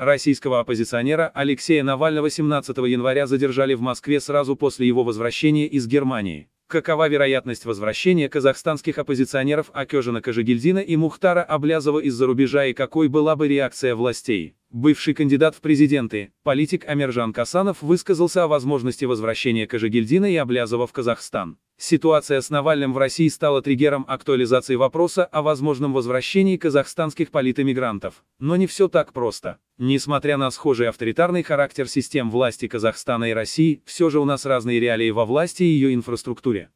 Российского оппозиционера Алексея Навального 17 января задержали в Москве сразу после его возвращения из Германии. Какова вероятность возвращения казахстанских оппозиционеров Акежина Кожегильдина и Мухтара Облязова из-за рубежа и какой была бы реакция властей? Бывший кандидат в президенты, политик Амиржан Касанов высказался о возможности возвращения Кожегильдина и Облязова в Казахстан. Ситуация с Навальным в России стала триггером актуализации вопроса о возможном возвращении казахстанских политэмигрантов. Но не все так просто. Несмотря на схожий авторитарный характер систем власти Казахстана и России, все же у нас разные реалии во власти и ее инфраструктуре.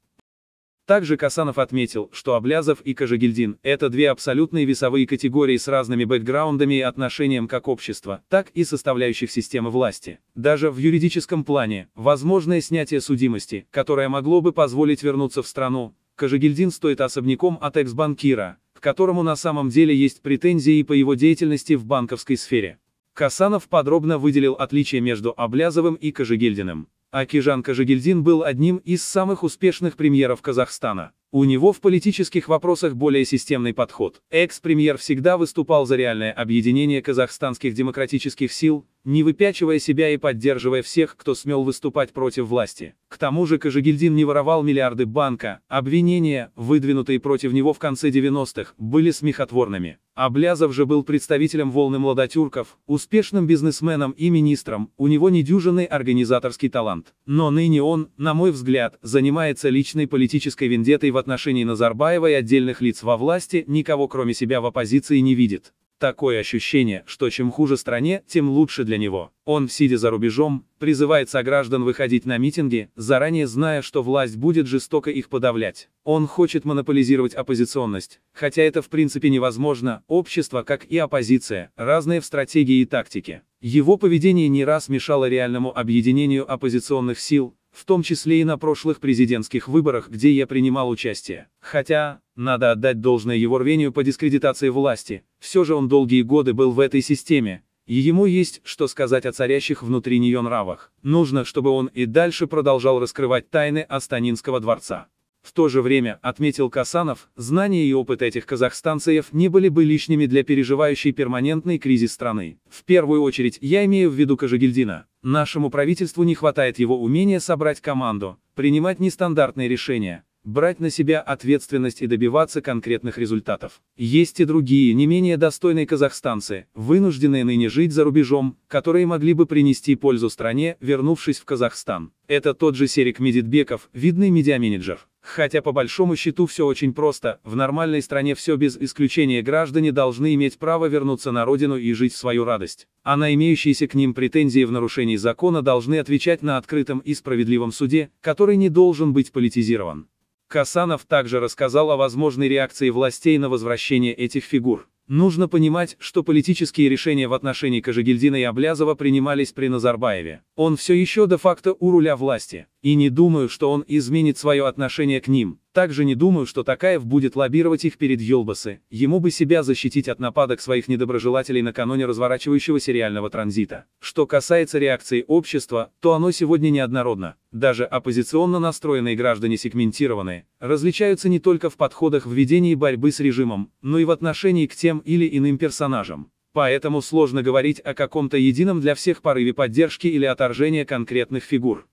Также Касанов отметил, что Облязов и Кожегильдин – это две абсолютные весовые категории с разными бэкграундами и отношением как общества, так и составляющих системы власти. Даже в юридическом плане, возможное снятие судимости, которое могло бы позволить вернуться в страну, Кожегильдин стоит особняком от экс-банкира, к которому на самом деле есть претензии и по его деятельности в банковской сфере. Касанов подробно выделил отличия между Облязовым и Кожегильдиным. Акижанка Жигельдин был одним из самых успешных премьеров Казахстана. У него в политических вопросах более системный подход. Экс-премьер всегда выступал за реальное объединение казахстанских демократических сил, не выпячивая себя и поддерживая всех, кто смел выступать против власти. К тому же Кожегильдин не воровал миллиарды банка, обвинения, выдвинутые против него в конце 90-х, были смехотворными. Облязов же был представителем волны младотюрков, успешным бизнесменом и министром, у него недюжинный организаторский талант. Но ныне он, на мой взгляд, занимается личной политической вендетой в отношении Назарбаева и отдельных лиц во власти, никого кроме себя в оппозиции не видит. Такое ощущение, что чем хуже стране, тем лучше для него. Он, сидя за рубежом, призывает сограждан выходить на митинги, заранее зная, что власть будет жестоко их подавлять. Он хочет монополизировать оппозиционность. Хотя это в принципе невозможно, общество, как и оппозиция, разные в стратегии и тактике. Его поведение не раз мешало реальному объединению оппозиционных сил, в том числе и на прошлых президентских выборах, где я принимал участие. Хотя, надо отдать должное его рвению по дискредитации власти, все же он долгие годы был в этой системе, и ему есть, что сказать о царящих внутри нее нравах. Нужно, чтобы он и дальше продолжал раскрывать тайны Астанинского дворца. В то же время, отметил Касанов, знания и опыт этих казахстанцев не были бы лишними для переживающей перманентный кризис страны. В первую очередь, я имею в виду Кожегильдина. Нашему правительству не хватает его умения собрать команду, принимать нестандартные решения, брать на себя ответственность и добиваться конкретных результатов. Есть и другие, не менее достойные казахстанцы, вынужденные ныне жить за рубежом, которые могли бы принести пользу стране, вернувшись в Казахстан. Это тот же Серик Медитбеков, видный медиаменеджер. Хотя по большому счету все очень просто, в нормальной стране все без исключения граждане должны иметь право вернуться на родину и жить в свою радость. А на имеющиеся к ним претензии в нарушении закона должны отвечать на открытом и справедливом суде, который не должен быть политизирован. Касанов также рассказал о возможной реакции властей на возвращение этих фигур. Нужно понимать, что политические решения в отношении Кожегильдина и Облязова принимались при Назарбаеве. Он все еще де-факто у руля власти. И не думаю, что он изменит свое отношение к ним. Также не думаю, что Такаев будет лоббировать их перед Йолбасы. Ему бы себя защитить от нападок своих недоброжелателей накануне разворачивающегося реального транзита. Что касается реакции общества, то оно сегодня неоднородно. Даже оппозиционно настроенные граждане сегментированные, различаются не только в подходах в ведении борьбы с режимом, но и в отношении к тем или иным персонажам поэтому сложно говорить о каком-то едином для всех порыве поддержки или отторжения конкретных фигур.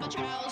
of a child.